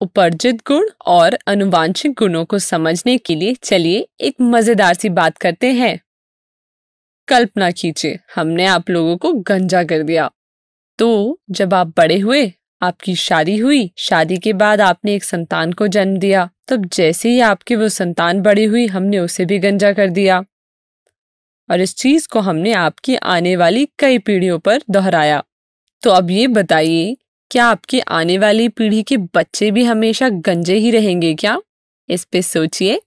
उपार्जित गुण और अनुवांशिक गुणों को समझने के लिए चलिए एक मजेदार सी बात करते हैं कल्पना कीजिए हमने आप लोगों को गंजा कर दिया तो जब आप बड़े हुए आपकी शादी हुई शादी के बाद आपने एक संतान को जन्म दिया तब जैसे ही आपकी वो संतान बड़ी हुई हमने उसे भी गंजा कर दिया और इस चीज को हमने आपकी आने वाली कई पीढ़ियों पर दोहराया तो अब ये बताइए क्या आपकी आने वाली पीढ़ी के बच्चे भी हमेशा गंजे ही रहेंगे क्या इस पे सोचिए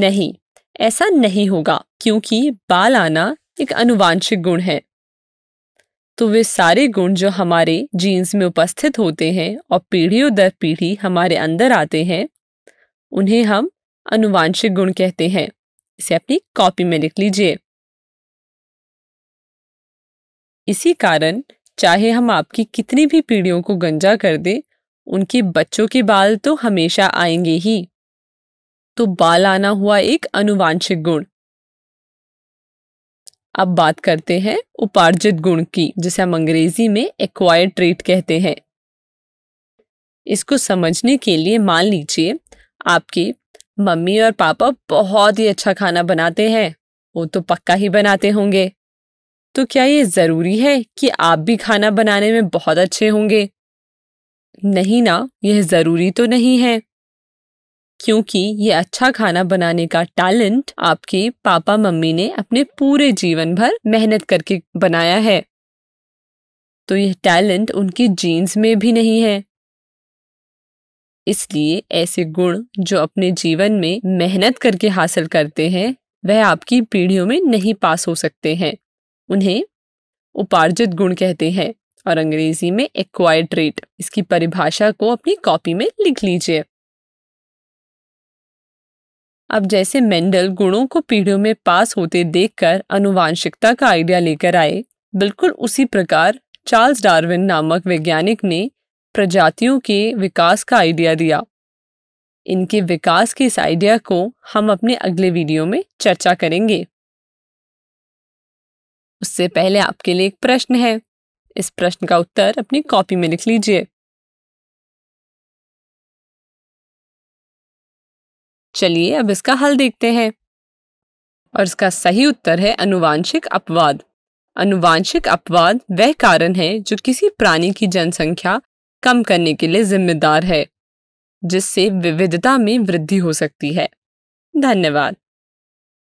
नहीं ऐसा नहीं होगा क्योंकि बाल आना एक अनुवांशिक गुण है तो वे सारे गुण जो हमारे जीन्स में उपस्थित होते हैं और पीढ़ियों दर पीढ़ी हमारे अंदर आते हैं उन्हें हम अनुवांशिक गुण कहते हैं इसे अपनी कॉपी में लिख लीजिए इसी कारण चाहे हम आपकी कितनी भी पीढ़ियों को गंजा कर दे उनके बच्चों के बाल तो हमेशा आएंगे ही तो बाल आना हुआ एक अनुवांशिक गुण अब बात करते हैं उपार्जित गुण की जिसे हम अंग्रेजी में एक्वायर ट्रेट कहते हैं इसको समझने के लिए मान लीजिए आपके मम्मी और पापा बहुत ही अच्छा खाना बनाते हैं वो तो पक्का ही बनाते होंगे तो क्या ये ज़रूरी है कि आप भी खाना बनाने में बहुत अच्छे होंगे नहीं ना यह ज़रूरी तो नहीं है क्योंकि ये अच्छा खाना बनाने का टैलेंट आपके पापा मम्मी ने अपने पूरे जीवन भर मेहनत करके बनाया है तो यह टैलेंट उनकी जीन्स में भी नहीं है इसलिए ऐसे गुण जो अपने जीवन में मेहनत करके हासिल करते हैं वह आपकी पीढ़ियों में नहीं पास हो सकते हैं उन्हें उपार्जित गुण कहते हैं और अंग्रेजी में एक्वायर्ड ट्रेट इसकी परिभाषा को अपनी कॉपी में लिख लीजिए अब जैसे मेंडल गुणों को पीढ़ियों में पास होते देखकर अनुवांशिकता का आइडिया लेकर आए बिल्कुल उसी प्रकार चार्ल्स डार्विन नामक वैज्ञानिक ने प्रजातियों के विकास का आइडिया दिया इनके विकास के इस आइडिया को हम अपने अगले वीडियो में चर्चा करेंगे उससे पहले आपके लिए एक प्रश्न है इस प्रश्न का उत्तर अपनी कॉपी में लिख लीजिए चलिए अब इसका हल देखते हैं और इसका सही उत्तर है अनुवांशिक अपवाद अनुवांशिक अपवाद वह कारण है जो किसी प्राणी की जनसंख्या कम करने के लिए जिम्मेदार है जिससे विविधता में वृद्धि हो सकती है धन्यवाद